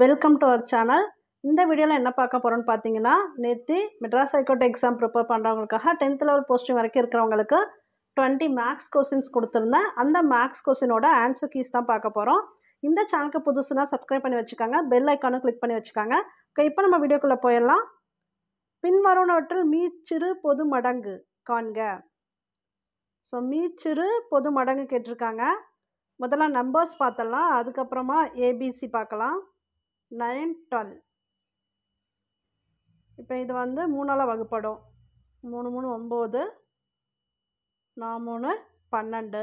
welcome to our channel இந்த வீடியோவில் என்ன பார்க்க போகிறோன்னு பார்த்தீங்கன்னா நேற்று மெட்ராஸ் ஹைகோர்ட் எக்ஸாம் ப்ரிப்பேர் பண்ணுறவங்களுக்காக டென்த் லெவல் போஸ்டிங் வரைக்கும் இருக்கிறவங்களுக்கு டுவெண்ட்டி மேக்ஸ் கொஸ்டின்ஸ் கொடுத்துருந்தேன் அந்த மேக்ஸ் கொஸ்டினோட ஆன்சர் கீஸ் தான் பார்க்க போகிறோம் இந்த சேனலுக்கு புதுசுனா சப்ஸ்கிரைப் பண்ணி வச்சுக்காங்க பெல் ஐக்கானும் கிளிக் பண்ணி வச்சுக்காங்க ஓகே இப்போ நம்ம வீடியோக்குள்ளே போயிடலாம் பின்வருணவற்றில் மீச்சிறு பொது மடங்கு காண்க ஸோ மீச்சிறு பொது மடங்கு கேட்டிருக்காங்க முதல்ல நம்பர்ஸ் பார்த்தலாம் அதுக்கப்புறமா ஏபிசி பார்க்கலாம் நைன் டுவெல் இப்போ இது வந்து மூணால் வகுப்படும் மூணு மூணு ஒம்பது நான் மூணு பன்னெண்டு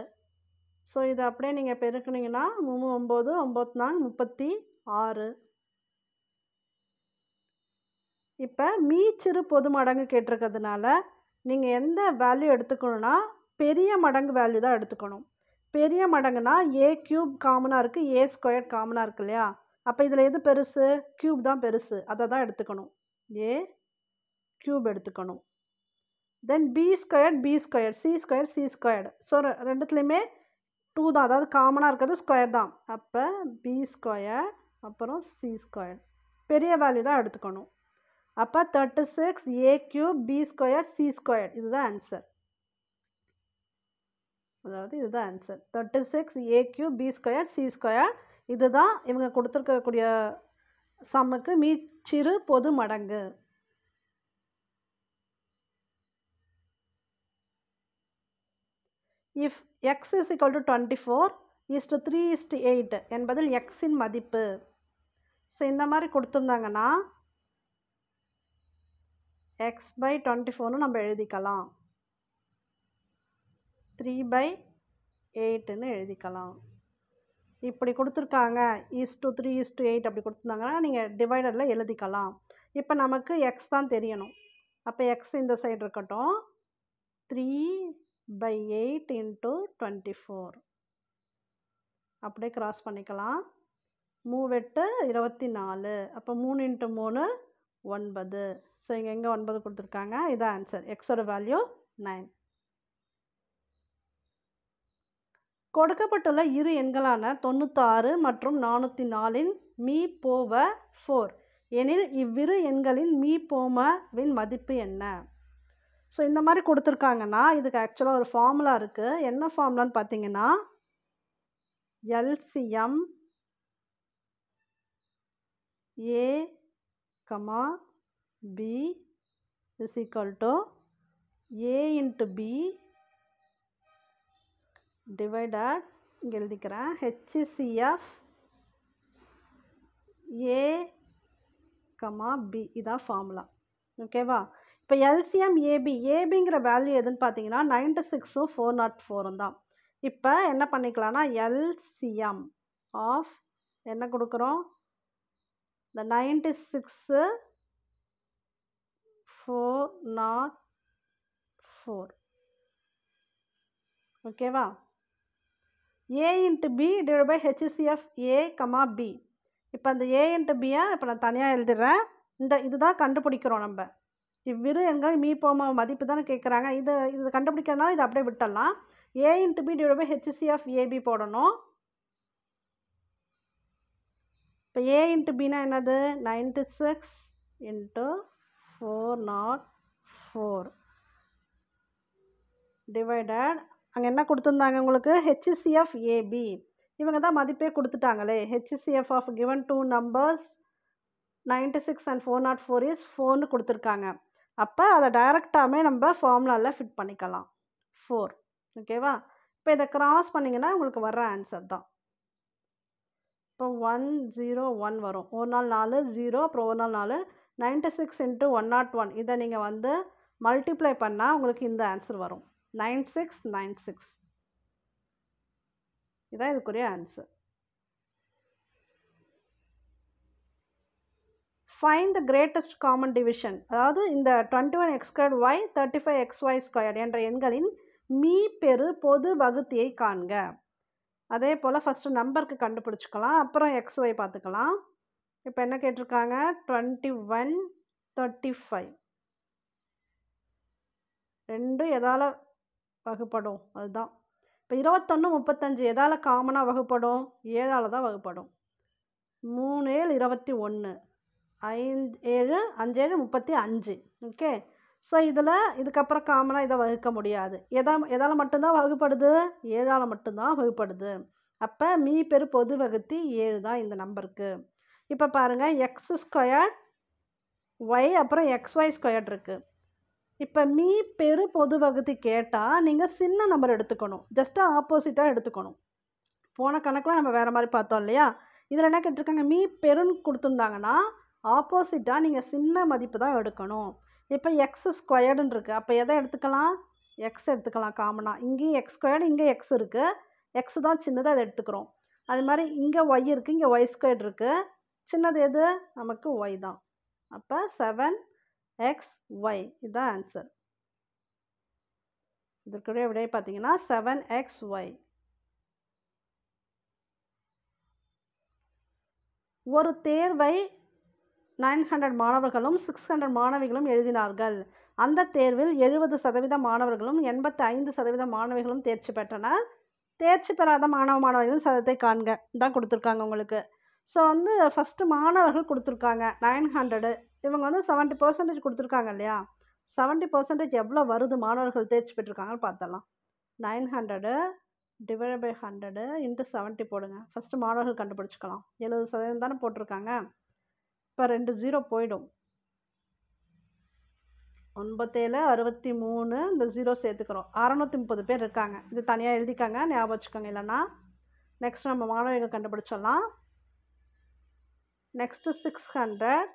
ஸோ இதை அப்படியே நீங்கள் பெருக்குனிங்கன்னா மூணு ஒம்பது ஒம்பத்தி நாலு முப்பத்தி ஆறு இப்போ மீச்சிறு பொது மடங்கு கேட்டிருக்கிறதுனால நீங்கள் எந்த வேல்யூ எடுத்துக்கணும்னா பெரிய மடங்கு வேல்யூ தான் எடுத்துக்கணும் பெரிய மடங்குனா ஏ க்யூப் காமனாக இருக்குது ஏ ஸ்கொயர் காமனாக இருக்கு இல்லையா அப்போ இதில் எது பெருசு க்யூப் தான் பெருசு அதை தான் எடுத்துக்கணும் ஏ க்யூப் எடுத்துக்கணும் then B squared B square C square C squared so ரெண்டுத்துலேயுமே டூ தான் அதாவது காமனாக இருக்கிறது ஸ்கொயர் தான் அப்போ பி ஸ்கொயர் அப்புறம் சி ஸ்கொயர் பெரிய வேல்யூ தான் எடுத்துக்கணும் அப்போ thirty six A cube B square C square இதுதான் ஆன்சர் அதாவது இதுதான் answer thirty six A cube B square C square இதுதான் இவங்க கொடுத்துருக்கக்கூடிய சம்முக்கு மீச்சிறு பொது மடங்கு if x is equal to twenty four is to three east eight என்பதில் எக்ஸின் மதிப்பு ஸோ இந்த மாதிரி கொடுத்துருந்தாங்கன்னா எக்ஸ் பை டுவெண்ட்டி ஃபோர்னு நம்ம எழுதிக்கலாம் த்ரீ பை எயிட்டுன்னு எழுதிக்கலாம் இப்படி கொடுத்துருக்காங்க is to three is to eight அப்படி கொடுத்துருந்தாங்கன்னா நீங்கள் டிவைடரில் எழுதிக்கலாம் இப்போ நமக்கு எக்ஸ் தான் தெரியணும் அப்போ எக்ஸ் இந்த சைடு இருக்கட்டும் three by eight into twenty four அப்படியே க்ராஸ் பண்ணிக்கலாம் மூவெட்டு இருபத்தி நாலு அப்போ மூணு இன்ட்டு மூணு ஒன்பது ஸோ இங்கே எங்கே ஒன்பது கொடுத்துருக்காங்க இதான் ஆன்சர் எக்ஸோட வேல்யூ நைன் கொடுக்கப்பட்டுள்ள இரு எண்களான தொண்ணூத்தாறு மற்றும் நானூற்றி நாலின் மீ போவ ஃபோர் எனில் இவ்விரு எண்களின் மீ போமவின் மதிப்பு என்ன ஸோ இந்த மாதிரி கொடுத்துருக்காங்கன்னா இதுக்கு ஆக்சுவலாக ஒரு ஃபார்முலா இருக்குது என்ன ஃபார்முலான்னு பார்த்தீங்கன்னா LCM A comma B is equal to A into B divided இங்கே எழுதிக்கிறேன் ஹெச்சிசிஎஃப் ஏ கமா பி இதான் ஃபார்முலா ஓகேவா இப்போ எல்சிஎம் ஏபி ஏபிங்கிற வேல்யூ எதுன்னு பார்த்தீங்கன்னா நைன்டி சிக்ஸும் ஃபோர் நாட் ஃபோரும் தான் இப்போ என்ன பண்ணிக்கலாம்னா எல்சிஎம் ஆஃப் என்ன கொடுக்குறோம் இந்த ninety six four nought four ஓகேவா A into B divide by HCF A comma B இப்போ அந்த ஏ இன்ட்டு பியை இப்போ நான் தனியாக எழுதிடுறேன் இந்த இதுதான் கண்டுபிடிக்கிறோம் நம்ம இவ்விரு மீ மீப்போம மதிப்பு தானே கேட்குறாங்க இது இது கண்டுபிடிக்கிறதுனால இதை அப்படியே விட்டலாம் A into B divide by HCF AB போடணும் இப்போ ஏ இன்ட்டு பினா என்னது ninety six into four nought four divided அங்கே என்ன கொடுத்துருந்தாங்க உங்களுக்கு ஹெச்சிசிஎஃப் ஏபி இவங்க தான் மதிப்பே கொடுத்துட்டாங்களே HCF of given two numbers ninety six and four nought four is ஃபோர்னு கொடுத்துருக்காங்க அப்போ அதை டைரெக்டாகவே நம்ம ஃபார்முலாவில் ஃபிட் பண்ணிக்கலாம் ஃபோர் ஓகேவா இப்போ இதை க்ராஸ் பண்ணிங்கன்னா உங்களுக்கு வர்ற ஆன்சர் தான் இப்போ ஒன் ஜீரோ ஒன் வரும் ஒரு நாள் நாலு ஜீரோ அப்புறம் ஒரு நாள் நாலு ninety six into one nought one இதை நீங்கள் வந்து மல்டிப்ளை பண்ணால் உங்களுக்கு இந்த ஆன்சர் வரும் நைன் சிக்ஸ் நைன் சிக்ஸ் இதுதான் இதுக்குரிய answer fine the greatest common division அதாவது இந்த twenty one x square y thirty five x y square என்ற எண்களின் மீ பெரு பொது வகுத்தியை காண்க அதே போல் ஃபஸ்ட்டு நம்பருக்கு கண்டுபிடிச்சிக்கலாம் அப்புறம் எக்ஸ் ஒய் பார்த்துக்கலாம் இப்போ என்ன கேட்டிருக்காங்க டுவெண்ட்டி ஒன் தேர்ட்டி ஃபைவ் ரெண்டும் எதால் வகுப்படும் அதுதான் இப்போ இருபத்தொன்று முப்பத்தஞ்சு எதால் காமனாக வகுப்படும் ஏழால் தான் வகுப்படும் மூணு ஏழு இருபத்தி ஒன்று ஐந்து ஏழு அஞ்சேழு முப்பத்தி அஞ்சு ஓகே ஸோ இதில் இதுக்கப்புறம் காமனாக இதை வகுக்க முடியாது எதா எதால் மட்டும்தான் வகுப்படுது ஏழால் மட்டும்தான் வகுப்படுது அப்போ மீ பெரு பொது வகுத்தி ஏழு தான் இந்த நம்பருக்கு இப்போ பாருங்கள் எக்ஸ் ஸ்கொயர் ஒய் அப்புறம் எக்ஸ் ஒய் ஸ்கொயர் இருக்குது இப்போ மீ பெரு பொது வகுதி கேட்டால் நீங்கள் சின்ன நம்பர் எடுத்துக்கணும் ஜஸ்ட்டு ஆப்போசிட்டாக எடுத்துக்கணும் போன கணக்கெலாம் நம்ம வேறு மாதிரி பார்த்தோம் இல்லையா இதில் என்ன கேட்டிருக்காங்க மீ பெருன்னு கொடுத்துருந்தாங்கன்னா ஆப்போசிட்டாக நீங்கள் சின்ன மதிப்பு தான் எடுக்கணும் இப்போ எக்ஸ் ஸ்கொயர்டுன்னு இருக்குது அப்போ எதை எடுத்துக்கலாம் எக்ஸ் எடுத்துக்கலாம் காமனாக இங்கேயும் எக்ஸ் ஸ்கொயர்டு இங்கே எக்ஸ் இருக்குது எக்ஸ் தான் சின்னதாக அதை எடுத்துக்கிறோம் அது மாதிரி இங்கே ஒய் இருக்குது இங்கே ஒய் ஸ்கொயர்டு இருக்குது சின்னது எது நமக்கு ஒய் தான் அப்போ செவன் எக்ஸ் ஒய் இதுதான் ஆன்சர் இதற்குடைய விடையை பார்த்தீங்கன்னா செவன் எக்ஸ் ஒய் ஒரு தேர்வை நைன் ஹண்ட்ரட் மாணவர்களும் சிக்ஸ் ஹண்ட்ரட் மாணவிகளும் எழுதினார்கள் அந்த தேர்வில் எழுபது சதவீத மாணவர்களும் எண்பத்தி ஐந்து சதவீத மாணவிகளும் தேர்ச்சி பெற்றனர் தேர்ச்சி பெறாத மாணவ மாணவர்களும் சதத்தை காண்க தான் கொடுத்துருக்காங்க உங்களுக்கு ஸோ வந்து ஃபஸ்ட்டு மாணவர்கள் கொடுத்துருக்காங்க நைன் ஹண்ட்ரடு இவங்க வந்து செவன்ட்டி பர்சன்டேஜ் கொடுத்துருக்காங்க இல்லையா செவன்ட்டி பர்சன்டேஜ் எவ்வளோ வருது மாணவர்கள் தேர்ச்சி பெற்றுருக்காங்கன்னு பார்த்தலாம் nine hundred divide by hundred into seventy போடுங்க ஃபஸ்ட்டு மாணவர்கள் கண்டுபிடிச்சிக்கலாம் எழுபது சதவீதம் தானே போட்டிருக்காங்க இப்போ ரெண்டு ஜீரோ போயிடும் ஒன்பத்தேழு அறுபத்தி மூணு இந்த ஜீரோ சேர்த்துக்கிறோம் அறநூற்றி முப்பது பேர் இருக்காங்க இது தனியாக எழுதிக்காங்க ஞாபகம் வச்சுக்கோங்க இல்லைன்னா நெக்ஸ்ட் நம்ம மாணவர்கள் கண்டுபிடிச்சிடலாம் next six hundred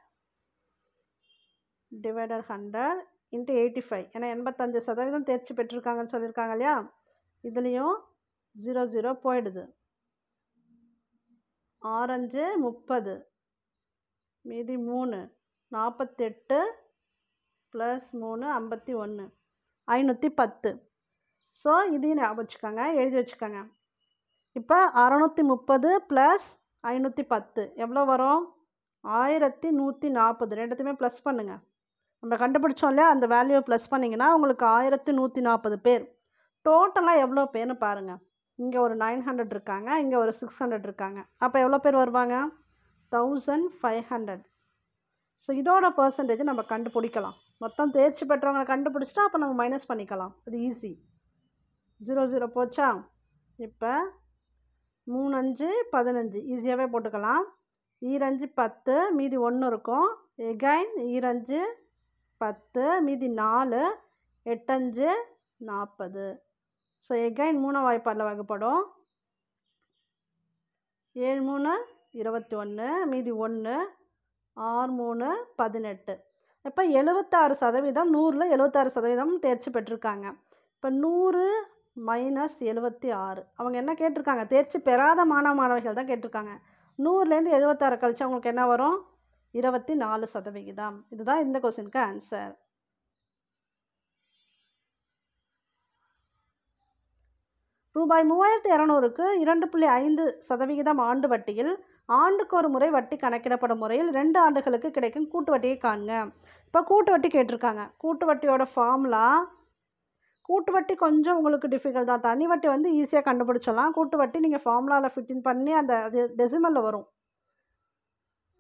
divided hundred into eighty five ஏன்னா எண்பத்தஞ்சு சதவீதம் தேர்ச்சி பெற்றிருக்காங்கன்னு சொல்லியிருக்காங்க இல்லையா இதுலேயும் ஜீரோ ஜீரோ போயிடுது ஆரஞ்சு முப்பது மீதி மூணு நாற்பத்தெட்டு ப்ளஸ் மூணு ஐம்பத்தி ஒன்று ஐநூற்றி பத்து ஸோ இதையும் ஞாபகம் வச்சுக்கோங்க எழுதி வச்சுக்கோங்க இப்போ அறநூற்றி முப்பது ப்ளஸ் ஐநூற்றி பத்து எவ்வளோ வரும் ஆயிரத்தி நூற்றி நாற்பது ரெண்டுத்தையுமே ப்ளஸ் பண்ணுங்கள் நம்ம கண்டுபிடிச்சோம் இல்லையா அந்த வேல்யூவை ப்ளஸ் பண்ணிங்கன்னா உங்களுக்கு ஆயிரத்து நூற்றி நாற்பது பேர் டோட்டலாக எவ்வளோ பேர்னு பாருங்கள் இங்கே ஒரு நைன் ஹண்ட்ரட் இருக்காங்க இங்கே ஒரு சிக்ஸ் ஹண்ட்ரட் இருக்காங்க அப்போ எவ்வளோ பேர் வருவாங்க தௌசண்ட் ஃபைவ் ஹண்ட்ரட் ஸோ இதோட பர்சன்டேஜ் நம்ம கண்டுபிடிக்கலாம் மொத்தம் தேர்ச்சி பெற்றவங்களை கண்டுபிடிச்சிட்டா அப்போ நம்ம மைனஸ் பண்ணிக்கலாம் அது ஈஸி ஜீரோ ஜீரோ போச்சா இப்போ மூணு அஞ்சு பதினஞ்சு ஈஸியாகவே போட்டுக்கலாம் ஈரஞ்சு பத்து மீதி ஒன்று இருக்கும் எகைன் ஈரஞ்சு பத்து மீதி நாலு எட்டஞ்சு நாற்பது ஸோ எகைன் மூணு வாய்ப்பாடில் வகைப்படும் ஏழு மூணு இருபத்தி ஒன்று மீதி ஒன்று ஆறு மூணு பதினெட்டு இப்போ எழுபத்தாறு சதவீதம் நூறில் எழுபத்தாறு சதவீதம் தேர்ச்சி பெற்றிருக்காங்க இப்போ நூறு மைனஸ் எழுபத்தி ஆறு அவங்க என்ன கேட்டிருக்காங்க தேர்ச்சி பெறாத மாணவ மாணவிகள் தான் கேட்டிருக்காங்க நூறுலேருந்து எழுபத்தாறு கழிச்சு அவங்களுக்கு என்ன வரும் இருபத்தி நாலு சதவிகிதம் இதுதான் இந்த கொஸ்டினுக்கு ஆன்சர் ரூபாய் மூவாயிரத்து இரநூறுக்கு இரண்டு புள்ளி ஐந்து சதவிகிதம் ஆண்டு வட்டியில் ஆண்டுக்கு ஒரு முறை வட்டி கணக்கிடப்படும் முறையில் ரெண்டு ஆண்டுகளுக்கு கிடைக்கும் கூட்டு வட்டியை காணுங்க இப்போ கூட்டு வட்டி கேட்டிருக்காங்க கூட்டு வட்டியோட ஃபார்முலா கூட்டு வட்டி கொஞ்சம் உங்களுக்கு டிஃபிகல்ட் தான் தனி வட்டி வந்து ஈஸியாக கண்டுபிடிச்சலாம் கூட்டு வட்டி நீங்கள் ஃபார்முலாவில் ஃபிட் பண்ணி அந்த அது டெசிமலில் வரும்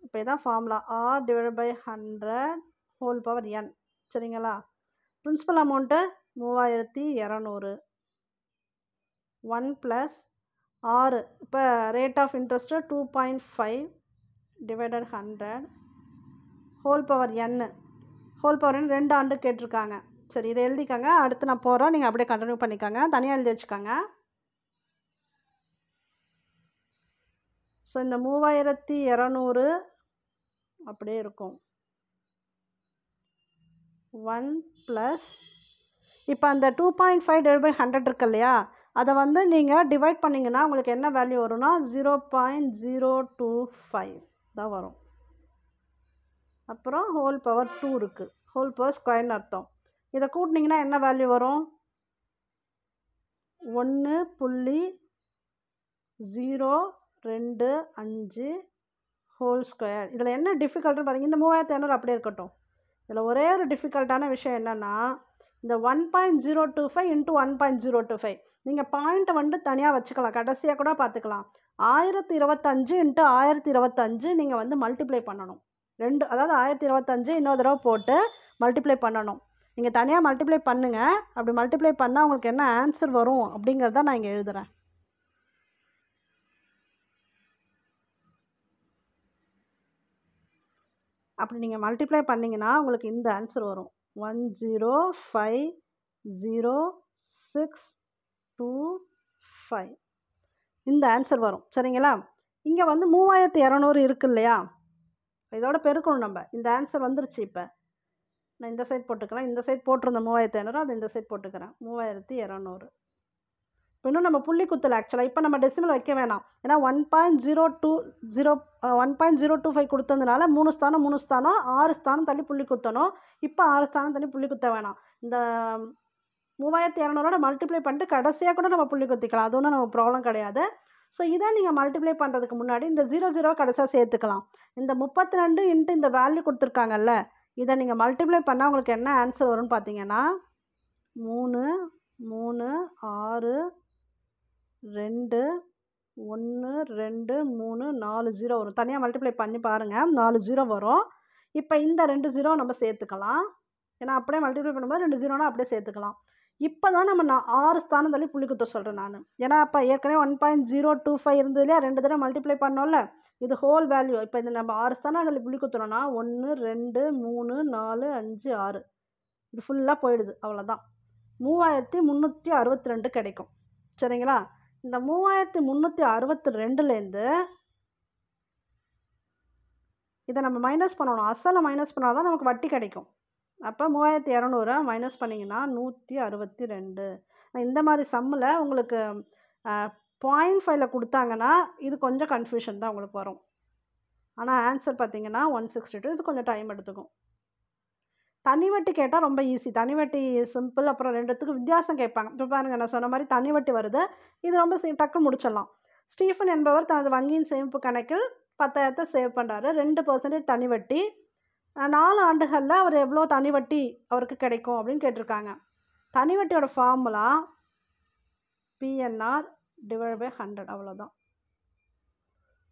இப்போ இதான் formula R divide by hundred whole power N சரிங்களா பிரின்சிபல் அமௌண்ட்டு மூவாயிரத்தி இரநூறு ஒன் ப்ளஸ் ஆறு இப்போ rate of interest two point five divided hundred whole power என்னு ஹோல் பவர் என் ரெண்டு ஆண்டு கேட்டிருக்காங்க சரி இதை எழுதிக்கோங்க அடுத்து நான் போகிறோம் நீங்கள் அப்படியே கண்டினியூ பண்ணிக்கோங்க தனியாக எழுதி வச்சுக்கோங்க ஸோ இந்த மூவாயிரத்தி இரநூறு அப்படியே இருக்கும் ஒன் ப்ளஸ் இப்போ அந்த two point five divide by hundred இருக்கு இல்லையா அதை வந்து நீங்கள் டிவைட் பண்ணிங்கன்னா உங்களுக்கு என்ன வேல்யூ வரும்னா zero point zero two five தான் வரும் அப்புறம் ஹோல் பவர் டூ இருக்குது ஹோல் பவர் ஸ்கொயர்னு அர்த்தம் இதை கூட்டினீங்கன்னா என்ன வேல்யூ வரும் ஒன்று புள்ளி ஜீரோ ரெண்டு அஞ்சு ஹோல் ஸ்கொயர் இதில் என்ன டிஃபிகல்ட்டுன்னு பார்த்தீங்கன்னா இந்த மூவாயிரத்து இரநூறு அப்படியே இருக்கட்டும் இதில் ஒரே ஒரு டிஃபிகல்ட்டான விஷயம் என்னென்னா இந்த one point zero two five into one point zero two five நீங்கள் பாயிண்ட்டை வந்து தனியாக வச்சுக்கலாம் கடைசியாக கூட பார்த்துக்கலாம் ஆயிரத்தி இருபத்தஞ்சு இன்ட்டு ஆயிரத்தி இருபத்தஞ்சு நீங்கள் வந்து மல்டிப்ளை பண்ணணும் ரெண்டு அதாவது ஆயிரத்தி இருபத்தஞ்சு இன்னொரு தடவை போட்டு மல்டிப்ளை பண்ணணும் நீங்கள் தனியாக மல்டிப்ளை பண்ணுங்கள் அப்படி மல்டிப்ளை பண்ணால் உங்களுக்கு என்ன ஆன்சர் வரும் அப்படிங்கிறத நான் இங்கே எழுதுகிறேன் அப்படி நீங்கள் மல்டிப்ளை பண்ணிங்கன்னா உங்களுக்கு இந்த ஆன்சர் வரும் one zero five zero six two five இந்த ஆன்சர் வரும் சரிங்களா இங்கே வந்து மூவாயிரத்து இரநூறு இருக்கு இல்லையா இதோட பெருக்கணும் நம்ம இந்த ஆன்சர் வந்துருச்சு இப்போ நான் இந்த சைட் போட்டுக்கிறேன் இந்த சைட் போட்டிருந்த மூவாயிரத்து இரநூறு அது இந்த சைட் போட்டுக்கிறேன் மூவாயிரத்து இரநூறு இப்போ இன்னும் நம்ம புள்ளி குத்தலை ஆக்சுவலாக இப்போ நம்ம டெசிமல் வைக்க வேணாம் ஏன்னா one point zero two zero one point zero two five கொடுத்ததுனால மூணு ஸ்தானம் மூணு ஸ்தானம் ஆறு ஸ்தானம் தள்ளி புள்ளி குத்தணும் இப்போ ஆறு ஸ்தானம் தள்ளி புள்ளி குத்த வேணாம் இந்த மூவாயிரத்தி இரநூறோட மல்டிப்ளை பண்ணிட்டு கடைசியாக கூட நம்ம புள்ளி குத்திக்கலாம் அது ஒன்றும் நம்ம ப்ராப்ளம் கிடையாது ஸோ இதை நீங்கள் மல்டிப்ளை பண்ணுறதுக்கு முன்னாடி இந்த ஜீரோ ஜீரோ கடைசியாக சேர்த்துக்கலாம் இந்த முப்பத்தி ரெண்டு இன்ட்டு இந்த வேல்யூ கொடுத்துருக்காங்கல்ல இதை நீங்கள் மல்டிப்ளை பண்ணால் உங்களுக்கு என்ன ஆன்சர் வரும்னு பார்த்தீங்கன்னா மூணு மூணு ஆறு ரெண்டு ஒன்று ரெண்டு மூணு நாலு ஜீரோ வரும் தனியாக மல்டிப்ளை பண்ணி பாருங்கள் நாலு ஜீரோ வரும் இப்போ இந்த ரெண்டு ஜீரோ நம்ம சேர்த்துக்கலாம் ஏன்னா அப்படியே மல்டிப்ளை பண்ணும்போது ரெண்டு ஜீரோனா அப்படியே சேர்த்துக்கலாம் இப்போ தான் நம்ம நான் ஆறு ஸ்தானம் தள்ளி புள்ளி குத்த சொல்கிறேன் நான் ஏன்னா அப்போ ஏற்கனவே one point zero two five இருந்தது இல்லையா ரெண்டு தடவை மல்டிப்ளை பண்ணோம்ல இது ஹோல் வேல்யூ இப்போ இந்த நம்ம ஆறு ஸ்தானம் தள்ளி புள்ளி குத்துறோம்னா ஒன்று ரெண்டு மூணு நாலு அஞ்சு ஆறு இது ஃபுல்லாக போயிடுது அவ்வளோதான் மூவாயிரத்தி முந்நூற்றி அறுபத்தி ரெண்டு கிடைக்கும் சரிங்களா இந்த மூவாயிரத்தி முந்நூற்றி அறுபத்தி ரெண்டுலேருந்து இதை நம்ம மைனஸ் பண்ணணும் அசலை மைனஸ் பண்ணால் தான் நமக்கு வட்டி கிடைக்கும் அப்போ மூவாயிரத்தி இரநூறு மைனஸ் பண்ணிங்கன்னா நூற்றி அறுபத்தி ரெண்டு இந்த மாதிரி சம்மில் உங்களுக்கு பாயிண்ட் ஃபைவ்ல கொடுத்தாங்கன்னா இது கொஞ்சம் கன்ஃபியூஷன் தான் உங்களுக்கு வரும் ஆனால் ஆன்சர் பார்த்தீங்கன்னா ஒன் சிக்ஸ்டி டூ இது கொஞ்சம் டைம் எடுத்துக்கும் தனி வட்டி கேட்டால் ரொம்ப ஈஸி தனி வட்டி சிம்பிள் அப்புறம் ரெண்டுத்துக்கும் வித்தியாசம் கேட்பாங்க இப்போ பாருங்கள் நான் சொன்ன மாதிரி தனி வட்டி வருது இது ரொம்ப டக்கு முடிச்சிடலாம் ஸ்டீஃபன் என்பவர் தனது வங்கியின் சேமிப்பு கணக்கில் பத்தாயிரத்தை சேவ் பண்ணுறாரு ரெண்டு பர்சன்டேஜ் தனி வட்டி நாலு ஆண்டுகளில் அவர் எவ்வளோ தனி வட்டி அவருக்கு கிடைக்கும் அப்படின்னு கேட்டிருக்காங்க தனி வட்டியோட formula PNR divide by hundred அவ்வளோதான்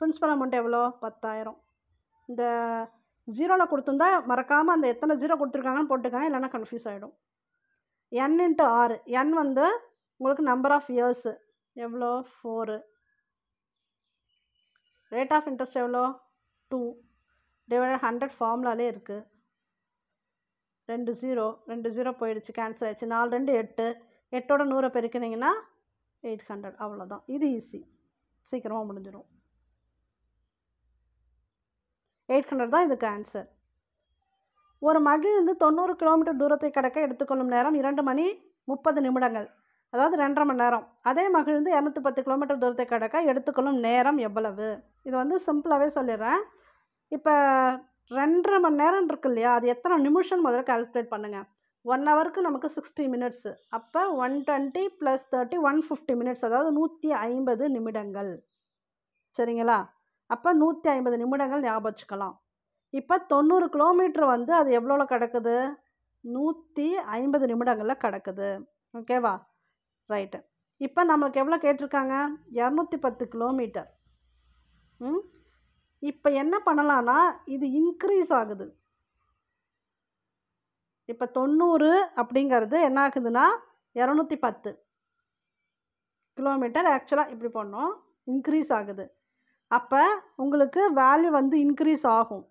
ப்ரின்ஸ்பல் அமௌண்ட் எவ்வளோ பத்தாயிரம் இந்த ஜீரோவில் கொடுத்துருந்தா மறக்காமல் அந்த எத்தனை ஜீரோ கொடுத்துருக்காங்கன்னு போட்டுக்காங்க இல்லைன்னா கன்ஃபியூஸ் ஆகிடும் என் இன்ட்டு ஆறு என் வந்து உங்களுக்கு நம்பர் ஆஃப் இயர்ஸு எவ்வளோ ஃபோரு ரேட் ஆஃப் இன்ட்ரெஸ்ட் எவ்வளோ டூ டிவைட் ஹண்ட்ரட் ஃபார்ம்லாலே இருக்குது ரெண்டு ஜீரோ ரெண்டு ஜீரோ போயிடுச்சு கேன்சல் ஆயிடுச்சு நாலு ரெண்டு எட்டு எட்டோட நூறை பெருக்கினீங்கன்னா எயிட் ஹண்ட்ரட் அவ்வளோதான் இது ஈஸி சீக்கிரமாக முடிஞ்சிடும் எயிட் ஹண்ட்ரட் தான் இதுக்கு ஆன்சர் ஒரு மகிழ்ந்து தொண்ணூறு கிலோமீட்டர் தூரத்தை கடக்க எடுத்துக்கொள்ளும் நேரம் இரண்டு மணி முப்பது நிமிடங்கள் அதாவது ரெண்டரை மணி நேரம் அதே மகிழ்ந்து இரநூத்தி பத்து கிலோமீட்டர் தூரத்தை கடக்க எடுத்துக்கொள்ளும் நேரம் எவ்வளவு இது வந்து சிம்பிளாகவே சொல்லிடுறேன் இப்போ ரெண்டரை மணி நேரம் இருக்கு இல்லையா அது எத்தனை நிமிஷம் முதல்ல கால்குலேட் பண்ணுங்கள் ஒன் ஹவருக்கு நமக்கு சிக்ஸ்டி மினிட்ஸு அப்போ one twenty plus thirty one fifty minutes அதாவது நூற்றி ஐம்பது நிமிடங்கள் சரிங்களா அப்போ நூற்றி ஐம்பது நிமிடங்கள் ஞாபகம் வச்சுக்கலாம் இப்போ தொண்ணூறு கிலோமீட்ரு வந்து அது எவ்வளோவில் கிடக்குது நூற்றி ஐம்பது நிமிடங்களில் கிடக்குது ஓகேவா ரைட்டு இப்போ நம்மளுக்கு எவ்வளோ கேட்டிருக்காங்க இரநூத்தி பத்து கிலோமீட்டர் ம் இப்போ என்ன பண்ணலான்னா இது இன்க்ரீஸ் ஆகுது இப்போ தொண்ணூறு அப்படிங்கிறது என்ன ஆகுதுன்னா இரநூத்தி பத்து கிலோமீட்டர் ஆக்சுவலாக இப்படி பண்ணோம் இன்க்ரீஸ் ஆகுது அப்போ உங்களுக்கு வேல்யூ வந்து இன்க்ரீஸ் ஆகும்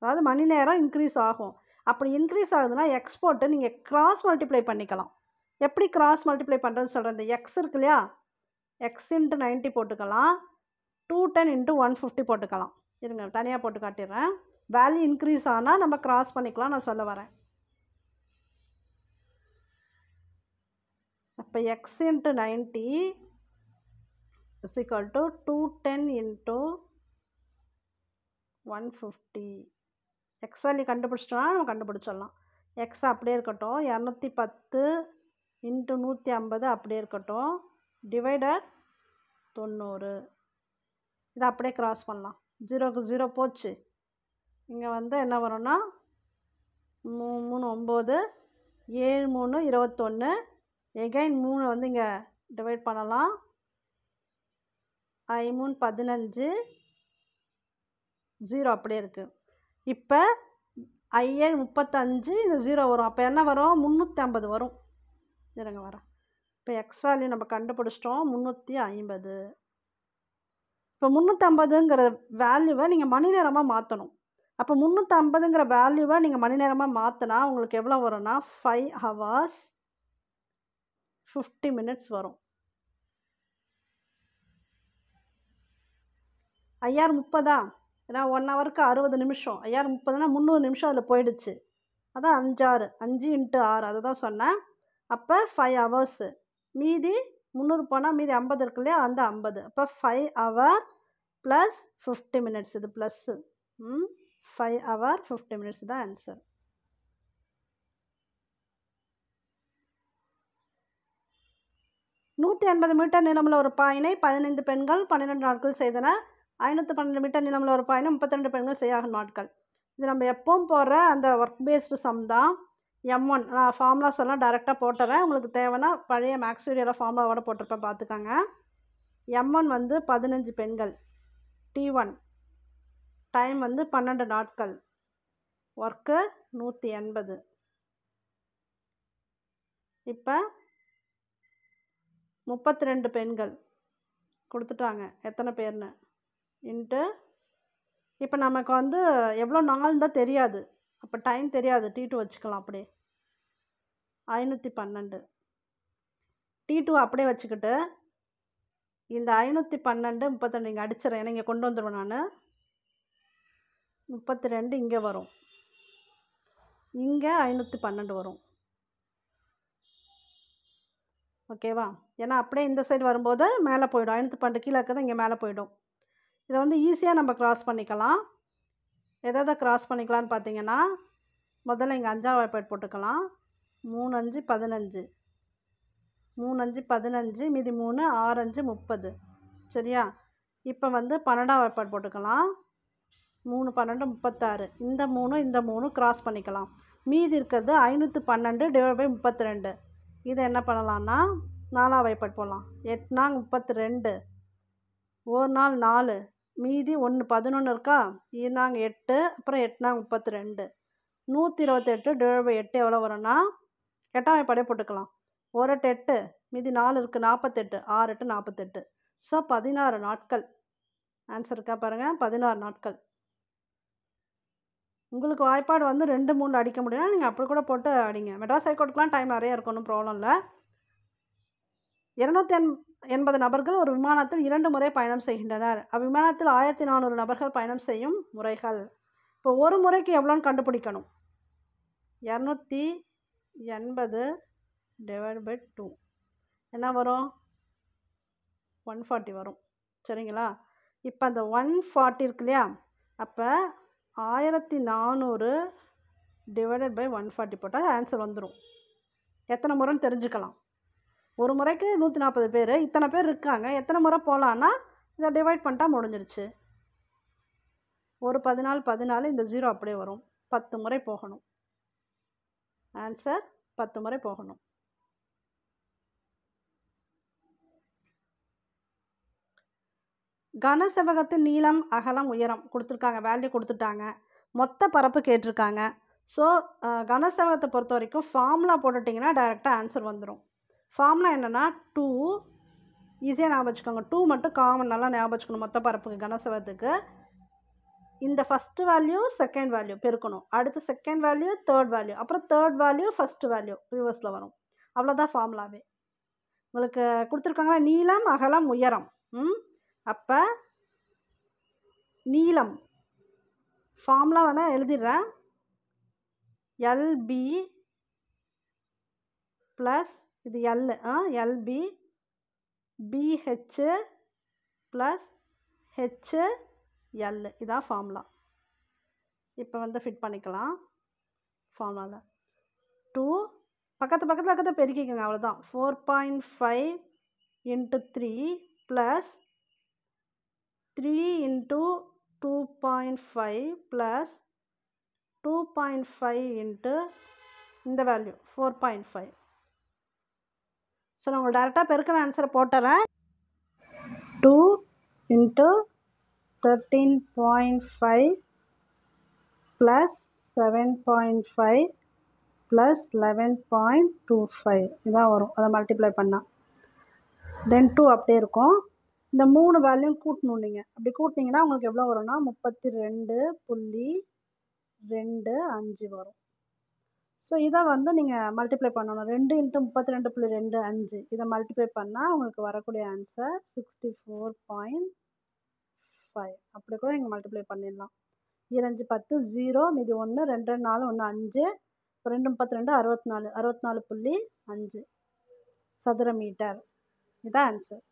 அதாவது மணி நேரம் இன்க்ரீஸ் ஆகும் அப்படி இன்க்ரீஸ் ஆகுதுன்னா எக்ஸ்போர்ட்டு நீங்கள் க்ராஸ் மல்டிப்ளை பண்ணிக்கலாம் எப்படி க்ராஸ் மல்டிப்ளை பண்ணுறதுன்னு சொல்கிறேன் இந்த எக்ஸ் இருக்கு இல்லையா எக்ஸ் இன்ட்டு நைன்ட்டி போட்டுக்கலாம் two ten into one fifty போட்டுக்கலாம் இருங்க தனியாக போட்டு காட்டிடுறேன் வேல்யூ இன்க்ரீஸ் ஆனால் நம்ம க்ராஸ் பண்ணிக்கலாம் நான் சொல்ல வரேன் அப்போ x into ninety is equal to 210 into 150 x வேல்யூ கண்டுபிடிச்சிட்டோம்னா நம்ம கண்டுபிடிச்சிடலாம் எக்ஸ் அப்படியே இருக்கட்டும் இரநூத்தி பத்து இன்ட்டு நூற்றி ஐம்பது அப்படியே இருக்கட்டும் டிவைடர் தொண்ணூறு இதை அப்படியே கிராஸ் பண்ணலாம் ஜீரோக்கு ஜீரோ போச்சு இங்கே வந்து என்ன வரும்னா மூ மூணு ஒம்பது ஏழு மூணு இருபத்தொன்று எகைன் மூணு வந்து இங்கே டிவைட் பண்ணலாம் ஐமூன் பதினஞ்சு ஜீரோ அப்படியே இருக்குது இப்போ ஐஏ முப்பத்தஞ்சு இந்த ஜீரோ வரும் அப்போ என்ன வரும் முந்நூற்றி ஐம்பது வரும் இருங்க வரேன் இப்போ எக்ஸ் வேல்யூ நம்ம கண்டுபிடிச்சிட்டோம் முந்நூற்றி ஐம்பது இப்போ முந்நூற்றம்பதுங்கிற வேல்யூவை நீங்கள் மணி நேரமாக மாற்றணும் அப்போ முந்நூற்றம்பதுங்கிற வேல்யூவை நீங்கள் மணி நேரமாக மாற்றினா உங்களுக்கு எவ்வளோ வரும்னா ஃபைவ் ஹவர்ஸ் ஃபிஃப்டி மினிட்ஸ் வரும் ஐயாயிரம் முப்பதா ஏன்னா ஒன் ஹவருக்கு அறுபது நிமிஷம் ஐயாயிரம் முப்பதுனா முந்நூறு நிமிஷம் அதில் போயிடுச்சு அதான் அஞ்சாறு அஞ்சு இன்ட்டு ஆறு அதை தான் சொன்னேன் அப்போ ஃபைவ் ஹவர்ஸு மீதி முந்நூறு போனால் மீதி ஐம்பது இருக்கு இல்லையா அந்த ஐம்பது அப்போ five hour plus fifty minutes இது ப்ளஸ்ஸு ம் ஃபைவ் ஹவர் ஃபிஃப்டி மினிட்ஸ் தான் ஆன்சர் நூற்றி ஐம்பது மீட்டர் நிலமில் ஒரு பாயினை பதினைந்து பெண்கள் பன்னிரெண்டு நாட்கள் செய்தனர் ஐநூற்றி பன்னெண்டு மீட்டர் நிலமில் ஒரு பாயினம் முப்பத்திரெண்டு பெண்கள் செய்யாகும் நாட்கள் இது நம்ம எப்பவும் போடுற அந்த ஒர்க் பேஸ்டு சம் தான் எம் ஒன் நான் ஃபார்முலா சொல்லலாம் டேரெக்டாக போட்டுறேன் உங்களுக்கு தேவைன்னா பழைய மேக்ஸ் வீடியோவில் ஃபார்முலாவோட போட்டிருப்பேன் பார்த்துக்கோங்க எம் ஒன் வந்து பதினஞ்சு பெண்கள் டி ஒன் டைம் வந்து பன்னெண்டு நாட்கள் ஒர்க்கு நூற்றி எண்பது இப்போ முப்பத்தி ரெண்டு பெண்கள் கொடுத்துட்டாங்க எத்தனை பேர்னு இன்ட்டு இப்போ நமக்கு வந்து எவ்வளோ நாள்னு தெரியாது அப்போ டைம் தெரியாது டி டூ வச்சுக்கலாம் அப்படியே ஐநூற்றி பன்னெண்டு டி டூ அப்படியே வச்சுக்கிட்டு இந்த ஐநூற்றி பன்னெண்டு முப்பத்தெண்டு இங்கே அடிச்சிடறேன் இங்கே கொண்டு வந்துடுவேன் நான் முப்பத்தி ரெண்டு இங்கே வரும் இங்கே ஐநூற்றி பன்னெண்டு வரும் ஓகேவா ஏன்னா அப்படியே இந்த சைடு வரும்போது மேலே போயிடும் ஐநூற்றி பன்னெண்டு கீழே இருக்கிறது இங்கே மேலே போயிடும் இதை வந்து ஈஸியாக நம்ம க்ராஸ் பண்ணிக்கலாம் எதை எதை க்ராஸ் பண்ணிக்கலாம்னு பார்த்தீங்கன்னா முதல்ல இங்கே அஞ்சாவது வாய்ப்பாடு போட்டுக்கலாம் மூணு அஞ்சு பதினஞ்சு மூணு அஞ்சு பதினஞ்சு மீதி மூணு ஆறு அஞ்சு முப்பது சரியா இப்போ வந்து பன்னெண்டாம் வாய்ப்பாடு போட்டுக்கலாம் மூணு பன்னெண்டு முப்பத்தாறு இந்த மூணு இந்த மூணு க்ராஸ் பண்ணிக்கலாம் மீதி இருக்கிறது ஐநூற்று பன்னெண்டு டிவைட் பை முப்பத்தி ரெண்டு இதை என்ன பண்ணலான்னா நாலாம் வாய்ப்பாடு போடலாம் எட்டு நாள் முப்பத்தி ரெண்டு ஒரு நாள் நாலு மீதி ஒன்று பதினொன்று இருக்கா நாங்கள் எட்டு அப்புறம் எட்டுனா முப்பத்தி ரெண்டு நூற்றி இருபத்தெட்டு டிவைட் பை எட்டு எவ்வளோ வரும்னா எட்டாம் படை போட்டுக்கலாம் ஒரு எட்டு எட்டு மீதி நாலு இருக்குது நாற்பத்தெட்டு ஆறு எட்டு நாற்பத்தெட்டு ஸோ பதினாறு நாட்கள் ஆன்சர் இருக்கா பாருங்கள் பதினாறு நாட்கள் உங்களுக்கு வாய்ப்பாடு வந்து ரெண்டு மூணு அடிக்க முடியும்னா நீங்கள் அப்படி கூட போட்டு அடிங்க மெட்ராஸ் ஹைகோர்ட்டுக்குலாம் டைம் நிறையா இருக்கும் ஒன்றும் ப்ராப்ளம் இல்லை இருநூத்தி எண் எண்பது நபர்கள் ஒரு விமானத்தில் இரண்டு முறை பயணம் செய்கின்றனர் அவ்விமானத்தில் ஆயிரத்தி நானூறு நபர்கள் பயணம் செய்யும் முறைகள் இப்போ ஒரு முறைக்கு எவ்வளோன்னு கண்டுபிடிக்கணும் இரநூத்தி எண்பது டிவைட் பை டூ என்ன வரும் ஒன் ஃபார்ட்டி வரும் சரிங்களா இப்போ அந்த ஒன் ஃபார்ட்டி இருக்கு இல்லையா அப்போ ஆயிரத்தி நானூறு டிவைடட் பை ஒன் ஃபார்ட்டி போட்டால் ஆன்சர் வந்துடும் எத்தனை முறைன்னு தெரிஞ்சுக்கலாம் ஒரு முறைக்கு நூற்றி நாற்பது பேர் இத்தனை பேர் இருக்காங்க எத்தனை முறை போகலான்னா இதை டிவைட் பண்ணிட்டா முடிஞ்சிருச்சு ஒரு பதினாலு பதினாலு இந்த ஜீரோ அப்படியே வரும் பத்து முறை போகணும் ஆன்சர் பத்து முறை போகணும் கனசெவகத்தின் நீளம் அகலம் உயரம் கொடுத்துருக்காங்க வேல்யூ கொடுத்துட்டாங்க மொத்த பரப்பு கேட்டிருக்காங்க ஸோ கனசெவகத்தை பொறுத்த வரைக்கும் ஃபார்முலா போட்டுட்டிங்கன்னா டைரெக்டாக ஆன்சர் வந்துடும் ஃபார்ம்னா என்னென்னா டூ ஈஸியாக ஞாபகம் வச்சுக்கோங்க டூ மட்டும் காமன் நல்லா ஞாபகம் வச்சுக்கணும் மொத்த பரப்புக்கு கனசவத்துக்கு இந்த ஃபஸ்ட்டு வேல்யூ செகண்ட் வேல்யூ பெருக்கணும் அடுத்து செகண்ட் வேல்யூ தேர்ட் வேல்யூ அப்புறம் தேர்ட் வேல்யூ ஃபஸ்ட்டு வேல்யூ ரிவர்ஸில் வரும் அவ்வளோதான் ஃபார்முலாவே உங்களுக்கு கொடுத்துருக்காங்களா நீளம் அகலம் உயரம் ம் அப்போ நீளம் ஃபார்முலா வேணால் எழுதிடுறேன் எல்பி ப்ளஸ் இது எல் ஆ LB BH plus H L இதான் ஃபார்முலா இப்போ வந்து ஃபிட் பண்ணிக்கலாம் ஃபார்முலாவில் டூ பக்கத்து பக்கத்தில் பக்கத்தில் பெருக்கிக்கோங்க அவ்வளோதான் four point five into three plus three into two point five plus two point five into இந்த value four point five so நான் உங்களுக்கு டேரெக்டாக பெருக்கிற ஆன்சரை போட்டுறேன் two into thirteen point five plus seven point five plus eleven point two five இதான் வரும் அதை மல்டிப்ளை பண்ணால் தென் டூ அப்படியே இருக்கும் இந்த மூணு வேல்யூம் கூட்டணும் நீங்கள் அப்படி கூட்டினீங்கன்னா உங்களுக்கு எவ்வளோ வரும்னா முப்பத்தி ரெண்டு புள்ளி ரெண்டு அஞ்சு வரும் ஸோ இதை வந்து நீங்கள் மல்டிப்ளை பண்ணணும் ரெண்டு இன்ட்டு முப்பத்தி ரெண்டு புள்ளி ரெண்டு அஞ்சு இதை மல்டிப்ளை பண்ணால் உங்களுக்கு வரக்கூடிய answer sixty four point five அப்படி கூட நீங்கள் மல்டிப்ளை பண்ணிடலாம் ஈரஞ்சு பத்து ஜீரோ மீதி ஒன்று ரெண்டு ரெண்டு நாலு ஒன்று அஞ்சு ரெண்டு முப்பத்தி ரெண்டு அறுபத்தி நாலு அறுபத்தி நாலு புள்ளி அஞ்சு சதுர மீட்டர் இதான் ஆன்சர்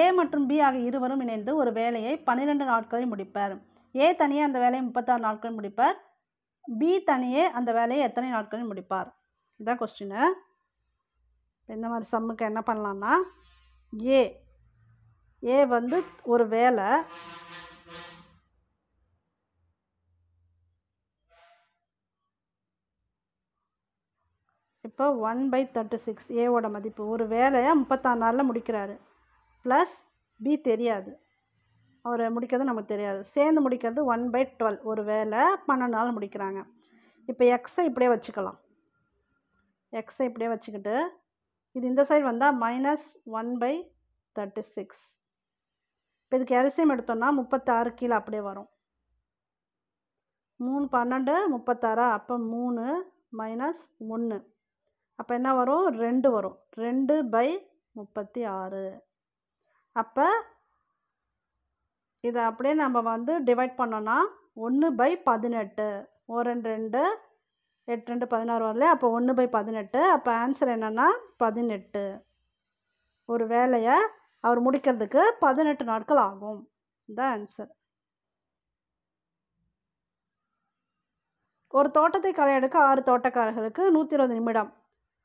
ஏ மற்றும் பி ஆகிய இருவரும் இணைந்து ஒரு வேலையை பன்னிரெண்டு நாட்களில் முடிப்பர் ஏ தனியாக அந்த வேலையை முப்பத்தாறு நாட்களில் முடிப்பார் பி தனியே அந்த வேலையை எத்தனை நாட்களில் முடிப்பார் இதான் கொஸ்டினு இந்த மாதிரி சம்முக்கு என்ன பண்ணலான்னா ஏ ஏ வந்து ஒரு வேலை இப்போ ஒன் பை தேர்ட்டி சிக்ஸ் ஏவோட மதிப்பு ஒரு வேலையை முப்பத்தாறு நாளில் முடிக்கிறாரு ப்ளஸ் பி தெரியாது அவர் முடிக்கிறது நமக்கு தெரியாது சேர்ந்து முடிக்கிறது ஒன் பை டுவெல் ஒரு வேலை பன்னெண்டு நாள் முடிக்கிறாங்க இப்போ எக்ஸை இப்படியே வச்சுக்கலாம் எக்ஸை இப்படியே வச்சுக்கிட்டு இது இந்த சைடு வந்தால் minus one by thirty six இப்போ இதுக்கு எல்சியம் எடுத்தோம்னா முப்பத்தாறு கீழே அப்படியே வரும் மூணு பன்னெண்டு முப்பத்தாறா அப்போ மூணு மைனஸ் ஒன்று அப்போ என்ன வரும் ரெண்டு வரும் ரெண்டு பை முப்பத்தி ஆறு அப்போ இதை அப்படியே நம்ம வந்து டிவைட் பண்ணோன்னா ஒன்று பை பதினெட்டு ஒரு ரெண்டு ரெண்டு எட்டு ரெண்டு பதினாறு வரல அப்போ ஒன்று பை பதினெட்டு அப்போ ஆன்சர் என்னென்னா பதினெட்டு ஒரு வேலையை அவர் முடிக்கிறதுக்கு பதினெட்டு நாட்கள் ஆகும் இந்த ஆன்சர் ஒரு தோட்டத்தை களை எடுக்க ஆறு தோட்டக்காரர்களுக்கு நூற்றி இருபது நிமிடம்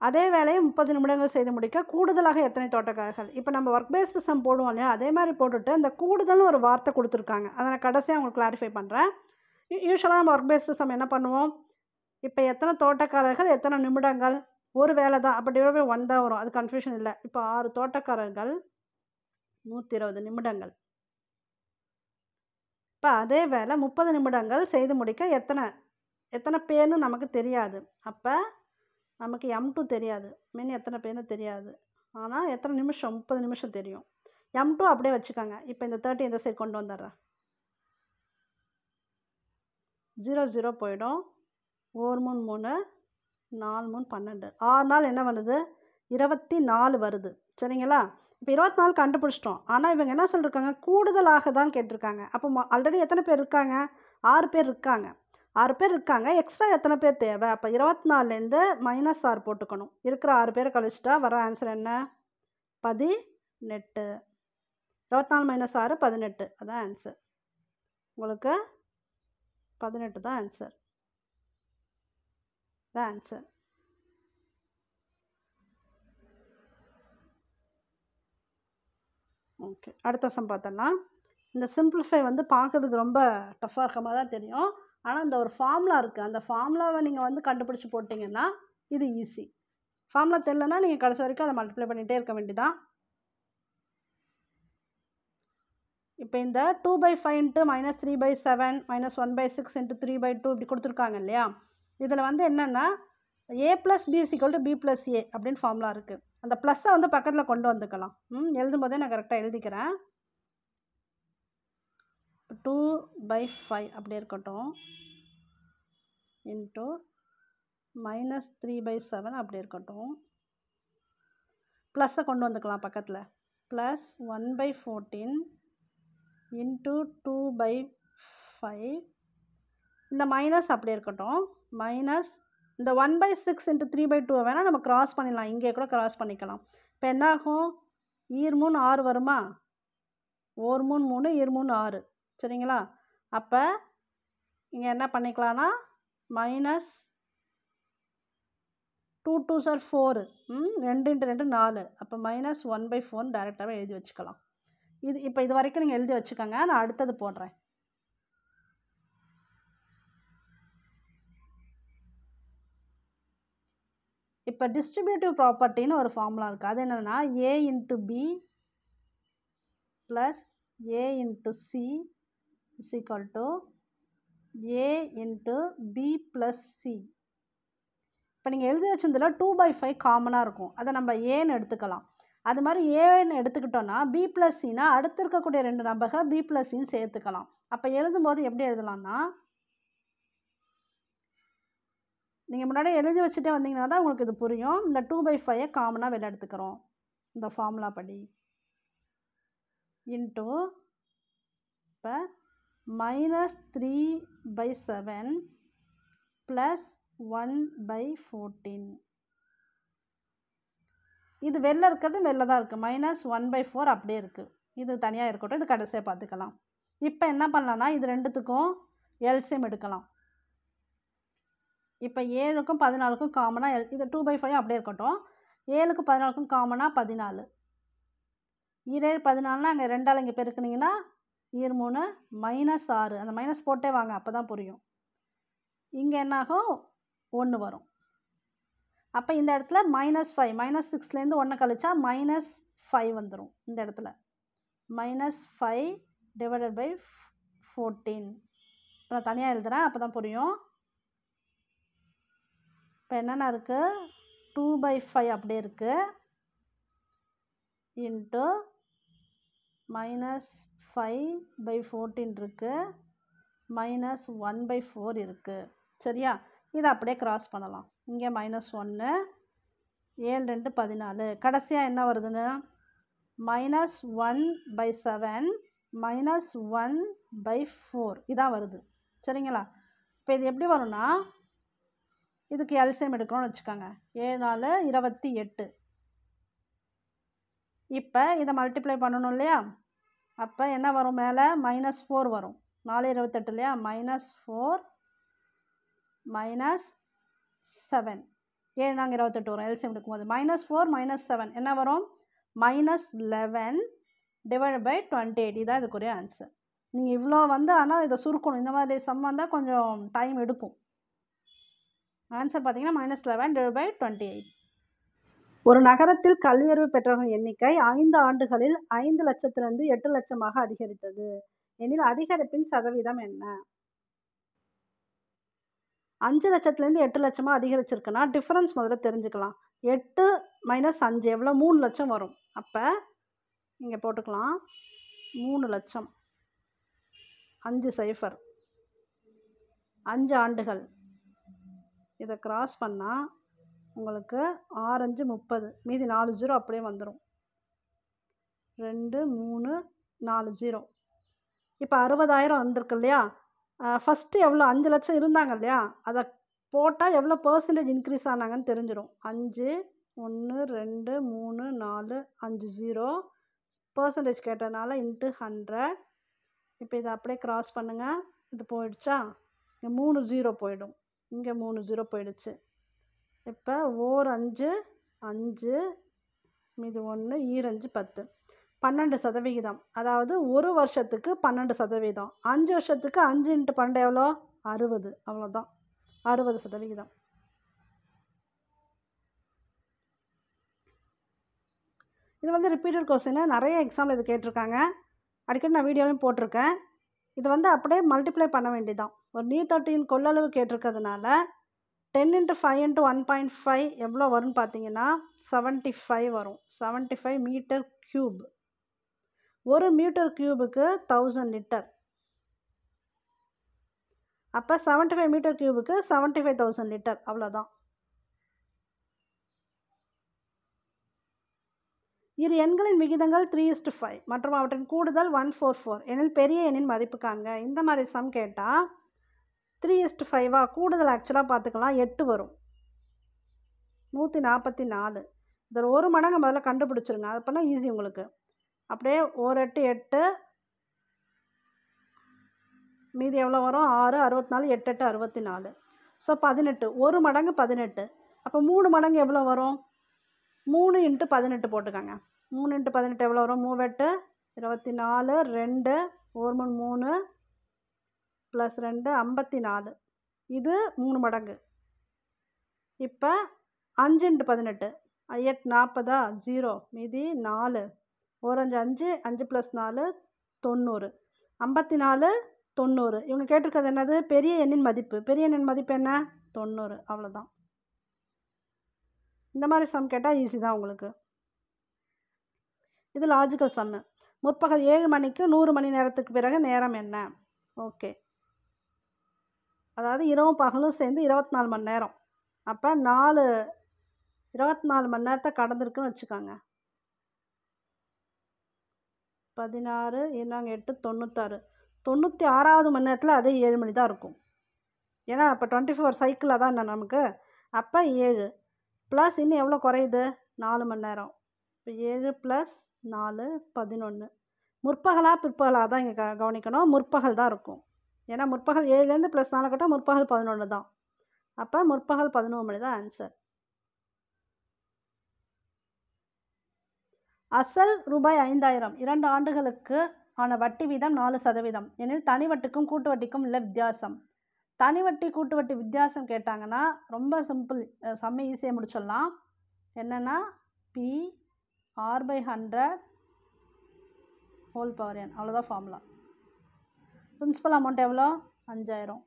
அதே வேலையை முப்பது நிமிடங்கள் செய்து முடிக்க கூடுதலாக எத்தனை தோட்டக்காரர்கள் இப்போ நம்ம ஒர்க் பேஸ்டு சம் போடுவோம் இல்லையா அதே மாதிரி போட்டுட்டு அந்த கூடுதல்னு ஒரு வார்த்தை கொடுத்துருக்காங்க அதை நான் கடைசியாக உங்களுக்கு கிளாரிஃபை பண்ணுறேன் யூஸ்வலாக நம்ம ஒர்க் பேஸ்டு சம் என்ன பண்ணுவோம் இப்போ எத்தனை தோட்டக்காரர்கள் எத்தனை நிமிடங்கள் ஒரு வேலை தான் அப்படி டிவைட் ஒன் தான் வரும் அது கன்ஃபியூஷன் இல்லை இப்போ ஆறு தோட்டக்காரர்கள் நூற்றி இருபது நிமிடங்கள் இப்போ அதே வேலை முப்பது நிமிடங்கள் செய்து முடிக்க எத்தனை எத்தனை பேர்னு நமக்கு தெரியாது அப்போ நமக்கு எம் டூ தெரியாது மின் எத்தனை பேர்னு தெரியாது ஆனால் எத்தனை நிமிஷம் முப்பது நிமிஷம் தெரியும் எம் டூ அப்படியே வச்சுக்கோங்க இப்போ இந்த தேர்ட்டி இந்த சைடு கொண்டு வந்துடுறேன் ஜீரோ ஜீரோ போயிடும் ஒரு மூணு மூணு நாலு மூணு பன்னெண்டு ஆறு நாள் என்ன பண்ணுது இருபத்தி நாலு வருது சரிங்களா இப்போ இருபத்தி நாலு கண்டுபிடிச்சிட்டோம் ஆனால் இவங்க என்ன சொல்லியிருக்காங்க கூடுதலாக தான் கேட்டிருக்காங்க அப்போ ஆல்ரெடி எத்தனை பேர் இருக்காங்க ஆறு பேர் இருக்காங்க ஆறு பேர் இருக்காங்க எக்ஸ்ட்ரா எத்தனை பேர் தேவை அப்போ இருபத்தி நாலுலேருந்து மைனஸ் ஆறு போட்டுக்கணும் இருக்கிற ஆறு பேரை கழிச்சிட்டா வர ஆன்சர் என்ன பதினெட்டு இருபத்தாலு மைனஸ் ஆறு பதினெட்டு அதுதான் ஆன்சர் உங்களுக்கு பதினெட்டு தான் ஆன்சர் தான் ஆன்சர் ஓகே அடுத்த வருஷம் பார்த்தலாம் இந்த சிம்பிளிஃபை வந்து பார்க்கறதுக்கு ரொம்ப டஃப்பாக இருக்கமாக தான் தெரியும் ஆனால் இந்த ஒரு ஃபார்முலா இருக்குது அந்த ஃபார்முலாவை நீங்கள் வந்து கண்டுபிடிச்சி போட்டிங்கன்னா இது ஈஸி ஃபார்முலா தெரிலனா நீங்கள் கடைசி வரைக்கும் அதை மல்டிப்ளை பண்ணிகிட்டே இருக்க வேண்டியதான் இப்போ இந்த two by five into minus three by seven minus one by six into three by two இப்படி கொடுத்துருக்காங்க இல்லையா இதில் வந்து என்னென்னா A plus B equal to B plus A அப்படின்னு ஃபார்முலா இருக்குது அந்த ப்ளஸ்ஸை வந்து பக்கத்தில் கொண்டு வந்துக்கலாம் ம் எழுதும்போதே நான் கரெக்டாக எழுதிக்கிறேன் டூ பை ஃபைவ் அப்படி இருக்கட்டும் into minus three by seven அப்படி இருக்கட்டும் ப்ளஸ்ஸை கொண்டு வந்துக்கலாம் பக்கத்தில் plus one by fourteen into two by five இந்த மைனஸ் அப்படி இருக்கட்டும் மைனஸ் இந்த one by six into three by டூவை வேணால் நம்ம க்ராஸ் பண்ணிடலாம் இங்கே கூட க்ராஸ் பண்ணிக்கலாம் இப்போ என்னாகும் ஈர் மூணு ஆறு வருமா ஓர் மூணு மூணு ஈர் மூணு ஆறு சரிங்களா அப்போ இங்கே என்ன பண்ணிக்கலாம்னா minus two two sir four ரெண்டு இன்ட்டு ரெண்டு நாலு அப்போ மைனஸ் ஒன் பை ஃபோர் டேரெக்டாகவே எழுதி வச்சுக்கலாம் இது இப்போ இது வரைக்கும் நீங்கள் எழுதி வச்சுக்கோங்க நான் அடுத்தது போடுறேன் இப்போ டிஸ்ட்ரிபியூட்டிவ் ப்ராப்பர்ட்டின்னு ஒரு ஃபார்முலா இருக்குது அது என்னென்னா A into B plus A into C is equal to a into b plus c இப்போ நீங்கள் எழுதி வச்சிருந்ததில் டூ பை ஃபைவ் காமனாக இருக்கும் அதை நம்ம ஏன்னு எடுத்துக்கலாம் அது மாதிரி ஏன்னு எடுத்துக்கிட்டோன்னா பி ப்ளஸ் சின்னா அடுத்து இருக்கக்கூடிய ரெண்டு நம்பகை பி ப்ளஸ் சின்னு சேர்த்துக்கலாம் அப்போ எழுதும்போது எப்படி எழுதலாம்னா நீங்கள் முன்னாடி எழுதி வச்சுட்டே வந்தீங்கன்னா தான் உங்களுக்கு இது புரியும் இந்த டூ பை ஃபைவை காமனாக வெளில எடுத்துக்கிறோம் இந்த ஃபார்முலா படி இன்ட்டு இப்போ minus three by seven plus one by fourteen இது வெளில இருக்கிறது வெளில தான் இருக்குது மைனஸ் ஒன் பை ஃபோர் அப்படியே இருக்குது இது தனியாக இருக்கட்டும் இது கடைசியாக பார்த்துக்கலாம் இப்போ என்ன பண்ணலான்னா இது ரெண்டுத்துக்கும் எல்சியம் எடுக்கலாம் இப்போ ஏழுக்கும் பதினாலுக்கும் காமனாக எல் இது டூ பை ஃபைவ் அப்படியே இருக்கட்டும் ஏழுக்கு பதினாலுக்கும் காமனாக பதினாலு இரு பதினாலுனா அங்கே ரெண்டால் இங்கே பெருக்குனிங்கன்னா இயர் மூணு மைனஸ் ஆறு அந்த மைனஸ் போட்டே வாங்க அப்போ தான் புரியும் இங்கே என்னாகும் ஒன்று வரும் அப்போ இந்த இடத்துல மைனஸ் ஃபைவ் மைனஸ் சிக்ஸ்லேருந்து ஒன்று கழிச்சா மைனஸ் ஃபைவ் வந்துடும் இந்த இடத்துல minus five divided by fourteen இப்போ நான் தனியாக எழுதுகிறேன் அப்போ தான் புரியும் இப்போ என்னென்ன இருக்குது டூ பை ஃபைவ் அப்படியே இருக்குது into minus five by fourteen இருக்குது மைனஸ் ஒன் பை ஃபோர் இருக்குது சரியா இதை அப்படியே க்ராஸ் பண்ணலாம் இங்கே மைனஸ் ஒன்று ஏழு ரெண்டு பதினாலு கடைசியாக என்ன வருதுன்னு minus one by seven minus one by four இதான் வருது சரிங்களா இப்போ இது எப்படி வரும்னா இதுக்கு எல்சியம் எடுக்கணும்னு வச்சுக்கோங்க ஏழு நாலு இருபத்தி எட்டு இப்போ இதை மல்டிப்ளை பண்ணணும் இல்லையா அப்போ என்ன வரும் மேலே மைனஸ் ஃபோர் வரும் நாலு இருபத்தெட்டு இல்லையா மைனஸ் ஃபோர் மைனஸ் செவன் ஏழு நாங்கள் இருபத்தெட்டு வரும் எல்சிஎம் எடுக்கும்போது மைனஸ் ஃபோர் மைனஸ் செவன் என்ன வரும் minus eleven divide by twenty eight இதான் இதுக்குரிய ஆன்சர் நீங்கள் இவ்வளோ வந்து ஆனால் இதை சுருக்கணும் இந்த மாதிரி சம் வந்தால் கொஞ்சம் டைம் எடுக்கும் ஆன்சர் பார்த்தீங்கன்னா minus eleven divide by twenty eight ஒரு நகரத்தில் கல்வியறிவு பெற்றவர்கள் எண்ணிக்கை ஐந்து ஆண்டுகளில் ஐந்து லட்சத்திலிருந்து எட்டு லட்சமாக அதிகரித்தது எனில் அதிகரிப்பின் சதவீதம் என்ன அஞ்சு லட்சத்துலேருந்து எட்டு லட்சமாக அதிகரிச்சிருக்குன்னா டிஃப்ரென்ஸ் முதல்ல தெரிஞ்சுக்கலாம் எட்டு மைனஸ் அஞ்சு எவ்வளோ மூணு லட்சம் வரும் அப்போ நீங்கள் போட்டுக்கலாம் மூணு லட்சம் அஞ்சு சைஃபர் அஞ்சு ஆண்டுகள் இதை கிராஸ் பண்ணால் உங்களுக்கு ஆரஞ்சு முப்பது மீதி நாலு ஜீரோ அப்படியே வந்துடும் ரெண்டு மூணு நாலு ஜீரோ இப்போ அறுபதாயிரம் வந்திருக்கு இல்லையா ஃபஸ்ட்டு எவ்வளோ அஞ்சு லட்சம் இருந்தாங்க இல்லையா அதை போட்டால் எவ்வளோ பர்சன்டேஜ் இன்க்ரீஸ் ஆனாங்கன்னு தெரிஞ்சிடும் அஞ்சு ஒன்று ரெண்டு மூணு நாலு அஞ்சு ஜீரோ பர்சன்டேஜ் கேட்டதுனால இன்ட்டு ஹண்ட்ரட் இப்போ இதை அப்படியே க்ராஸ் பண்ணுங்கள் இது போயிடுச்சா இங்கே மூணு ஜீரோ போயிடும் இங்கே மூணு ஜீரோ போயிடுச்சு இப்போ ஓர் அஞ்சு அஞ்சு மீது ஒன்று ஈரஞ்சு பத்து பன்னெண்டு சதவிகிதம் அதாவது ஒரு வருஷத்துக்கு பன்னெண்டு சதவீதம் அஞ்சு வருஷத்துக்கு அஞ்சு இன்ட்டு பன்னெண்டு எவ்வளோ அறுபது அவ்வளோதான் அறுபது சதவிகிதம் இது வந்து ரிப்பீட்டட் கொஸ்டின் நிறைய எக்ஸாம் இது கேட்டிருக்காங்க அடிக்கடி நான் வீடியோவையும் போட்டிருக்கேன் இது வந்து அப்படியே மல்டிப்ளை பண்ண வேண்டியதான் ஒரு நீர் தொட்டியின் கொள்ளளவு கேட்டிருக்கிறதுனால ten into five into one point five எவ்வளோ வரும்னு பார்த்தீங்கன்னா செவன்ட்டி ஃபைவ் வரும் செவன்ட்டி ஃபைவ் மீட்டர் க்யூப் ஒரு மீட்டர் க்யூபுக்கு தௌசண்ட் லிட்டர் அப்போ செவன்ட்டி ஃபைவ் மீட்டர் க்யூபுக்கு செவன்ட்டி ஃபைவ் தௌசண்ட் லிட்டர் அவ்வளோதான் இரு எண்களின் விகிதங்கள் த்ரீ இஸ்டு ஃபைவ் மற்றும் அவற்றின் கூடுதல் ஒன் ஃபோர் ஃபோர் எனில் பெரிய எண்ணின் மதிப்புக்காங்க இந்த மாதிரி சம் கேட்டால் த்ரீ எஸ்ட் ஃபைவாக கூடுதல் ஆக்சுவலாக பார்த்துக்கலாம் எட்டு வரும் நூற்றி நாற்பத்தி நாலு இதில் ஒரு மடங்கு முதல்ல கண்டுபிடிச்சிருங்க அது பண்ணால் ஈஸி உங்களுக்கு அப்படியே ஒரு எட்டு எட்டு மீதி எவ்வளோ வரும் ஆறு அறுபத்தி நாலு எட்டு எட்டு அறுபத்தி நாலு ஸோ பதினெட்டு ஒரு மடங்கு பதினெட்டு அப்போ மூணு மடங்கு எவ்வளோ வரும் மூணு இன்ட்டு பதினெட்டு போட்டுக்கோங்க மூணு இன்ட்டு பதினெட்டு எவ்வளோ வரும் மூவெட்டு இருபத்தி நாலு ரெண்டு ஒரு மூணு மூணு ப்ளஸ் ரெண்டு ஐம்பத்தி நாலு இது மூணு மடங்கு இப்போ அஞ்சு இன்ட்டு பதினெட்டு எட் நாற்பதா ஜீரோ மீதி நாலு ஒரு அஞ்சு அஞ்சு ப்ளஸ் நாலு தொண்ணூறு ஐம்பத்தி நாலு தொண்ணூறு இவங்க கேட்டிருக்கிறது என்னது பெரிய எண்ணின் மதிப்பு பெரிய எண்ணின் மதிப்பு என்ன தொண்ணூறு அவ்வளோதான் இந்த மாதிரி சம் கேட்டால் ஈஸி தான் உங்களுக்கு இது லாஜிக்கல் சம்மு முற்பகல் ஏழு மணிக்கு நூறு மணி நேரத்துக்கு பிறகு நேரம் என்ன ஓகே அதாவது இரவும் பகலும் சேர்ந்து இருபத்தி நாலு மணி நேரம் அப்போ நாலு இருபத்தி நாலு மணி நேரத்தை கடந்திருக்குன்னு வச்சுக்கோங்க பதினாறு என்னங்க எட்டு தொண்ணூத்தாறு தொண்ணூற்றி ஆறாவது மணி நேரத்தில் அதே ஏழு மணி தான் இருக்கும் ஏன்னா இப்போ டுவெண்ட்டி ஃபோர் சைக்கிளாக தான் என்ன நமக்கு அப்போ ஏழு ப்ளஸ் இன்னும் எவ்வளோ குறையுது நாலு மணி நேரம் இப்போ ஏழு ப்ளஸ் நாலு பதினொன்று முற்பகலாக பிற்பகலாக தான் இங்கே க கவனிக்கணும் முற்பகல் தான் இருக்கும் ஏன்னா முற்பகல் ஏழுலேருந்து ப்ளஸ் நாலு கட்டம் முற்பகல் பதினொன்று தான் அப்போ முற்பகல் பதினோரு மணி தான் ஆன்சர் அசல் ரூபாய் ஐந்தாயிரம் இரண்டு ஆண்டுகளுக்கு ஆன வட்டி வீதம் நாலு சதவீதம் எனில் தனி வட்டிக்கும் கூட்டு வட்டிக்கும் உள்ள வித்தியாசம் தனி வட்டி கூட்டு வட்டி வித்தியாசம் கேட்டாங்கன்னா ரொம்ப சிம்பிள் செம்ம ஈஸியாக முடிச்சிடலாம் என்னென்னா P R by hundred whole power N அவ்வளோதான் ஃபார்முலா பிரின்சிபல் அமௌண்ட் எவ்வளோ அஞ்சாயிரம்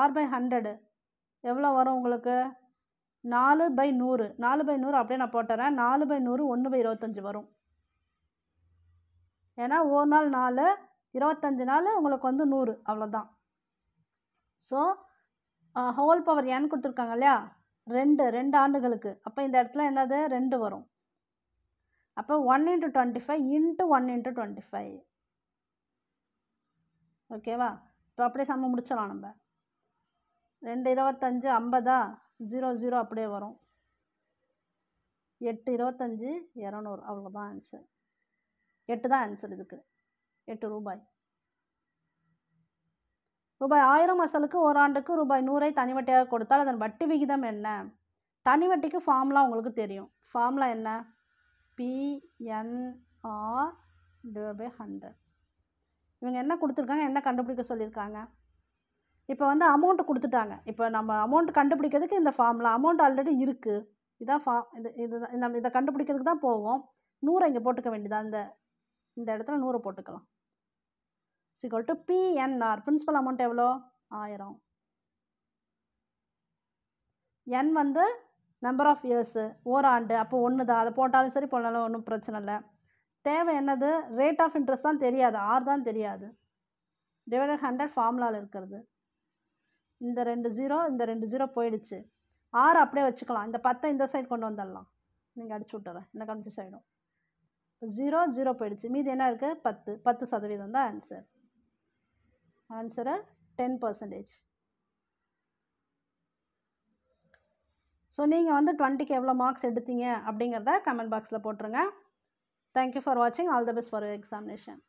ஆர் பை ஹண்ட்ரடு எவ்வளோ வரும் உங்களுக்கு நாலு பை நூறு நாலு பை நூறு அப்படியே நான் போட்டுறேன் நாலு பை நூறு ஒன்று பை இருபத்தஞ்சி வரும் ஏன்னா ஒரு நாள் நாலு இருபத்தஞ்சி நாள் உங்களுக்கு வந்து நூறு அவ்வளோதான் ஸோ ஹோல் பவர் என் கொடுத்துருக்காங்க இல்லையா ரெண்டு ரெண்டு ஆண்டுகளுக்கு அப்போ இந்த இடத்துல என்னது ரெண்டு வரும் அப்போ one into twenty five into one into twenty five ஓகேவா இப்போ அப்படியே சம்ம முடிச்சிடலாம் நம்ம ரெண்டு இருபத்தஞ்சி ஐம்பதா ஜீரோ ஜீரோ அப்படியே வரும் எட்டு இருபத்தஞ்சி இரநூறு அவ்வளோதான் ஆன்சர் எட்டு தான் ஆன்சர் இதுக்கு எட்டு ரூபாய் ரூபாய் ஆயிரம் அசலுக்கு ஒரு ஆண்டுக்கு ரூபாய் நூறை தனிவட்டியாக கொடுத்தால் அதன் வட்டி விகிதம் என்ன தனிவட்டிக்கு ஃபார்ம்லாம் உங்களுக்கு தெரியும் ஃபார்ம்லாம் என்ன பிஎன்ஆர் டிவைட் பை ஹண்ட்ரட் இவங்க என்ன கொடுத்துருக்காங்க என்ன கண்டுபிடிக்க சொல்லியிருக்காங்க இப்போ வந்து அமௌண்ட்டு கொடுத்துட்டாங்க இப்போ நம்ம அமௌண்ட் கண்டுபிடிக்கிறதுக்கு இந்த ஃபார்மில் அமௌண்ட் ஆல்ரெடி இருக்குது இதான் ஃபா இது இதுதான் நம்ம இதை கண்டுபிடிக்கிறதுக்கு தான் போவோம் நூறை இங்கே போட்டுக்க வேண்டியதான் இந்த இந்த இடத்துல நூறை போட்டுக்கலாம் equal to PNR principal amount எவ்வளோ ஆயிரம் என் வந்து நம்பர் ஆஃப் இயர்ஸு ஓராண்டு அப்போ ஒன்று தான் அதை போட்டாலும் சரி போனாலும் ஒன்றும் பிரச்சனை இல்லை தேவை என்னது ரேட் ஆஃப் இன்ட்ரெஸ்ட் தான் தெரியாது ஆர் தான் தெரியாது டிவைடட் ஹண்ட்ரட் ஃபார்முலாவில் இருக்கிறது இந்த ரெண்டு ஜீரோ இந்த ரெண்டு ஜீரோ போயிடுச்சு ஆறு அப்படியே வச்சுக்கலாம் இந்த பத்தை இந்த சைடு கொண்டு வந்துடலாம் நீங்கள் அடிச்சு விட்டுறேன் என்ன கன்ஃபியூஸ் ஆகிடும் ஜீரோ ஜீரோ போயிடுச்சு மீதி என்ன இருக்குது பத்து பத்து சதவீதம் தான் ஆன்சர் ஆன்சரை டென் பர்சன்டேஜ் ஸோ நீங்கள் வந்து டுவெண்ட்டிக்கு எவ்வளோ மார்க்ஸ் எடுத்தீங்க அப்படிங்கிறத கமெண்ட் பாக்ஸில் போட்டுருங்க தேங்க்யூ ஃபார் வாட்சிங் all the best for examination